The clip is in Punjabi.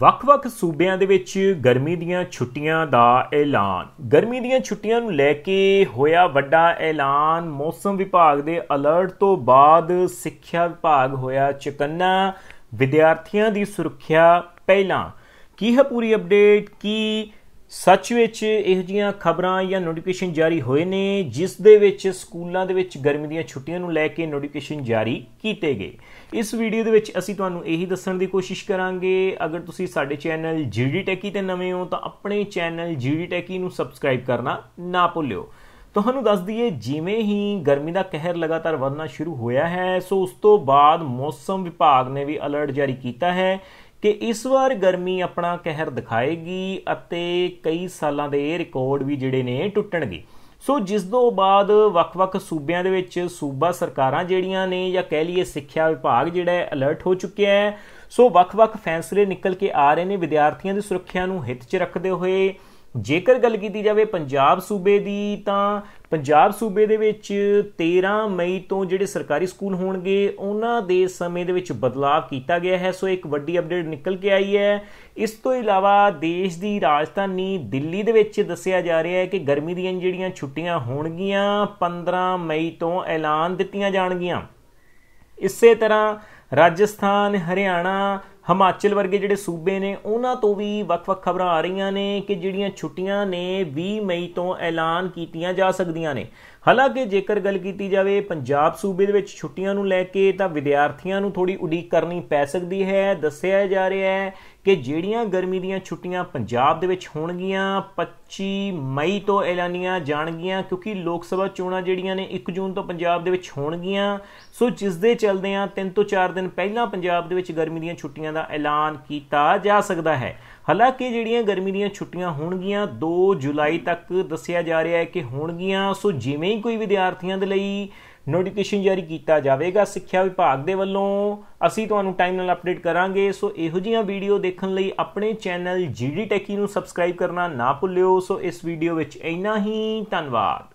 ਵੱਖ-ਵੱਖ ਸੂਬਿਆਂ ਦੇ ਵਿੱਚ ਗਰਮੀ ਦੀਆਂ ਛੁੱਟੀਆਂ ਦਾ ਐਲਾਨ ਗਰਮੀ ਦੀਆਂ ਛੁੱਟੀਆਂ ਨੂੰ ਲੈ ਕੇ ਹੋਇਆ ਵੱਡਾ ਐਲਾਨ ਮੌਸਮ ਵਿਭਾਗ ਦੇ ਅਲਰਟ ਤੋਂ ਬਾਅਦ ਸਿੱਖਿਆ ਵਿਭਾਗ ਹੋਇਆ ਚਕੰਨਾ ਵਿਦਿਆਰਥੀਆਂ ਦੀ ਸੁਰੱਖਿਆ ਪਹਿਲਾਂ ਕੀ ਹੈ ਪੂਰੀ ਅਪਡੇਟ ਕੀ ਸੱਚ ਵਿੱਚ ਇਹ ਜੀਆਂ ਖਬਰਾਂ ਜਾਂ ਨੋਟੀਫਿਕੇਸ਼ਨ ਜਾਰੀ ਹੋਏ ਨੇ ਜਿਸ ਦੇ ਵਿੱਚ ਸਕੂਲਾਂ ਦੇ ਵਿੱਚ ਗਰਮੀ ਦੀਆਂ ਛੁੱਟੀਆਂ ਨੂੰ ਲੈ ਕੇ ਨੋਟੀਫਿਕੇਸ਼ਨ ਜਾਰੀ ਕੀਤੇ ਗਏ ਇਸ ਵੀਡੀਓ ਦੇ ਵਿੱਚ ਅਸੀਂ ਤੁਹਾਨੂੰ ਇਹੀ ਦੱਸਣ ਦੀ ਕੋਸ਼ਿਸ਼ ਕਰਾਂਗੇ ਅਗਰ ਤੁਸੀਂ ਸਾਡੇ ਚੈਨਲ ਜੀਡੀ ਟੈਕੀ ਤੇ ਨਵੇਂ ਹੋ ਤਾਂ ਆਪਣੇ ਚੈਨਲ ਜੀਡੀ ਟੈਕੀ ਨੂੰ ਸਬਸਕ੍ਰਾਈਬ ਕਰਨਾ ਨਾ ਭੁੱਲਿਓ ਤੁਹਾਨੂੰ ਦੱਸ ਦਈਏ ਜਿਵੇਂ ਹੀ ਗਰਮੀ ਦਾ ਕਹਿਰ ਲਗਾਤਾਰ ਵਧਣਾ ਸ਼ੁਰੂ ਹੋਇਆ ਹੈ ਸੋ ਉਸ ਤੋਂ ਬਾਅਦ ਮੌਸਮ ਵਿਭਾਗ ਨੇ ਵੀ ਅਲਰਟ ਜਾਰੀ ਕੀਤਾ ਹੈ ਕਿ ਇਸ ਵਾਰ ਗਰਮੀ ਆਪਣਾ ਕਹਿਰ ਦਿਖਾਏਗੀ ਅਤੇ ਕਈ ਸਾਲਾਂ ਦੇ ਰਿਕਾਰਡ ਵੀ ਜਿਹੜੇ ਨੇ ਟੁੱਟਣਗੇ ਸੋ ਜਿਸ ਤੋਂ ਬਾਅਦ ਵੱਖ-ਵੱਖ ਸੂਬਿਆਂ ਦੇ ਵਿੱਚ ਸੂਬਾ ਸਰਕਾਰਾਂ ਜਿਹੜੀਆਂ ਨੇ ਜਾਂ ਕਹਿ ਲਈਏ ਸਿੱਖਿਆ ਵਿਭਾਗ ਜਿਹੜਾ ਹੈ ਅਲਰਟ ਹੋ ਚੁੱਕਿਆ ਹੈ ਸੋ ਵੱਖ-ਵੱਖ ਫੈਸਲੇ ਨਿਕਲ ਕੇ ਆ ਰਹੇ ਨੇ ਵਿਦਿਆਰਥੀਆਂ ਦੀ ਸੁਰੱਖਿਆ ਨੂੰ ਹਿੱਤ 'ਚ ਰੱਖਦੇ ਹੋਏ ਜੇਕਰ ਗੱਲ ਕੀਤੀ ਜਾਵੇ ਪੰਜਾਬ ਸੂਬੇ ਦੀ ਤਾਂ ਪੰਜਾਬ ਸੂਬੇ ਦੇ ਵਿੱਚ 13 ਮਈ ਤੋਂ ਜਿਹੜੇ ਸਰਕਾਰੀ ਸਕੂਲ ਹੋਣਗੇ ਉਹਨਾਂ ਦੇ ਸਮੇਂ ਦੇ ਵਿੱਚ ਬਦਲਾਅ ਕੀਤਾ ਗਿਆ ਹੈ ਸੋ ਇੱਕ ਵੱਡੀ ਅਪਡੇਟ ਨਿਕਲ ਕੇ ਆਈ ਹੈ ਇਸ ਤੋਂ ਇਲਾਵਾ ਦੇਸ਼ ਦੀ ਰਾਜਧਾਨੀ ਦਿੱਲੀ ਦੇ ਵਿੱਚ ਦੱਸਿਆ ਜਾ ਰਿਹਾ ਹੈ ਕਿ ਗਰਮੀ ਦੀਆਂ ਜਿਹੜੀਆਂ ਛੁੱਟੀਆਂ ਹੋਣਗੀਆਂ 15 ਮਈ ਤੋਂ ਐਲਾਨ ਦਿੱਤੀਆਂ ਜਾਣਗੀਆਂ ਇਸੇ ਤਰ੍ਹਾਂ ਰਾਜਸਥਾਨ ਹਰਿਆਣਾ ਹਿਮਾਚਲ ਵਰਗੇ ਜਿਹੜੇ ਸੂਬੇ ਨੇ ਉਹਨਾਂ ਤੋਂ ਵੀ ਵੱਖ-ਵੱਖ ਖਬਰਾਂ ਆ ਰਹੀਆਂ ਨੇ ਕਿ ਜਿਹੜੀਆਂ ਛੁੱਟੀਆਂ ਨੇ 20 ਮਈ ਤੋਂ ਐਲਾਨ ਕੀਤੀਆਂ ਜਾ ਸਕਦੀਆਂ ਨੇ ਹਾਲਾਂਕਿ ਜੇਕਰ ਗੱਲ ਕੀਤੀ ਜਾਵੇ ਪੰਜਾਬ ਸੂਬੇ ਦੇ ਵਿੱਚ ਛੁੱਟੀਆਂ ਨੂੰ ਲੈ ਕੇ ਤਾਂ ਵਿਦਿਆਰਥੀਆਂ ਨੂੰ ਥੋੜੀ ਉਡੀਕ ਕਰਨੀ ਪੈ ਸਕਦੀ ਹੈ ਦੱਸਿਆ ਜਾ ਰਿਹਾ ਹੈ ਕਿ ਜਿਹੜੀਆਂ ਗਰਮੀ ਦੀਆਂ ਛੁੱਟੀਆਂ ਪੰਜਾਬ ਦੇ ਵਿੱਚ ਹੋਣਗੀਆਂ 25 ਮਈ ਤੋਂ ਐਲਾਨੀਆਂ ਜਾਣਗੀਆਂ ਕਿਉਂਕਿ ਲੋਕ ਸਭਾ ਚੋਣਾਂ ਜਿਹੜੀਆਂ ਨੇ 1 ਜੂਨ ਤੋਂ ਪੰਜਾਬ ਦੇ ਵਿੱਚ ਹੋਣਗੀਆਂ ਸੋ ਜਿਸ ਦੇ ਚਲਦੇ ਆ 3 ਤੋਂ 4 ਦਿਨ ਪਹਿਲਾਂ ਪੰਜਾਬ ਦੇ ਵਿੱਚ ਗਰਮੀ ਦੀਆਂ ਛੁੱਟੀਆਂ ਦਾ ਐਲਾਨ ਕੀਤਾ ਜਾ ਸਕਦਾ ਹੈ ਹਾਲਾਂਕਿ ਜਿਹੜੀਆਂ ਗਰਮੀ ਦੀਆਂ ਛੁੱਟੀਆਂ ਹੋਣਗੀਆਂ 2 ਜੁਲਾਈ ਤੱਕ ਦੱਸਿਆ ਜਾ ਰਿਹਾ ਹੈ ਕਿ ਹੋਣਗੀਆਂ ਸੋ ਜਿਵੇਂ ਹੀ ਕੋਈ ਵਿਦਿਆਰਥੀਆਂ ਦੇ ਲਈ ਨੋਟੀਫਿਕੇਸ਼ਨ ਜਾਰੀ ਕੀਤਾ ਜਾਵੇਗਾ ਸਿੱਖਿਆ ਵਿਭਾਗ ਦੇ ਵੱਲੋਂ ਅਸੀਂ ਤੁਹਾਨੂੰ ਟਾਈਮ ਨਾਲ ਅਪਡੇਟ ਕਰਾਂਗੇ ਸੋ ਇਹੋ ਜੀਆਂ ਵੀਡੀਓ ਦੇਖਣ ਲਈ ਆਪਣੇ ਚੈਨਲ ਜੀਡੀ ਟੈਕੀ ਨੂੰ ਸਬਸਕ੍ਰਾਈਬ ਕਰਨਾ ਨਾ ਭੁੱਲਿਓ ਸੋ ਇਸ ਵੀਡੀਓ ਵਿੱਚ ਇੰਨਾ ਹੀ ਧੰਨਵਾਦ